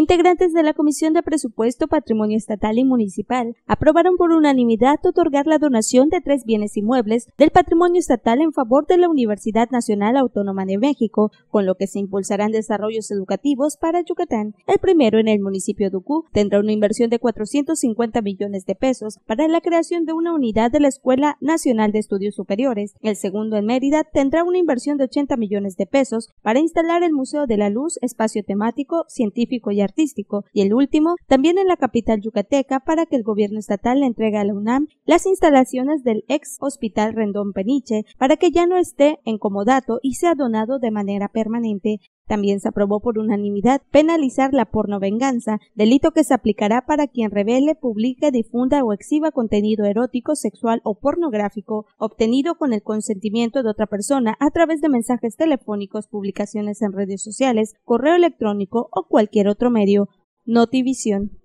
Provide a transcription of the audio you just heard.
Integrantes de la Comisión de Presupuesto, Patrimonio Estatal y Municipal aprobaron por unanimidad otorgar la donación de tres bienes inmuebles del patrimonio estatal en favor de la Universidad Nacional Autónoma de México, con lo que se impulsarán desarrollos educativos para Yucatán. El primero en el municipio de Ucú tendrá una inversión de 450 millones de pesos para la creación de una unidad de la Escuela Nacional de Estudios Superiores. El segundo en Mérida tendrá una inversión de 80 millones de pesos para instalar el Museo de la Luz, espacio temático, científico y artístico y el último también en la capital yucateca para que el gobierno estatal le entregue a la UNAM las instalaciones del ex Hospital Rendón Peniche para que ya no esté en comodato y sea donado de manera permanente. También se aprobó por unanimidad penalizar la pornovenganza, delito que se aplicará para quien revele, publique, difunda o exhiba contenido erótico, sexual o pornográfico obtenido con el consentimiento de otra persona a través de mensajes telefónicos, publicaciones en redes sociales, correo electrónico o cualquier otro medio. Notivisión.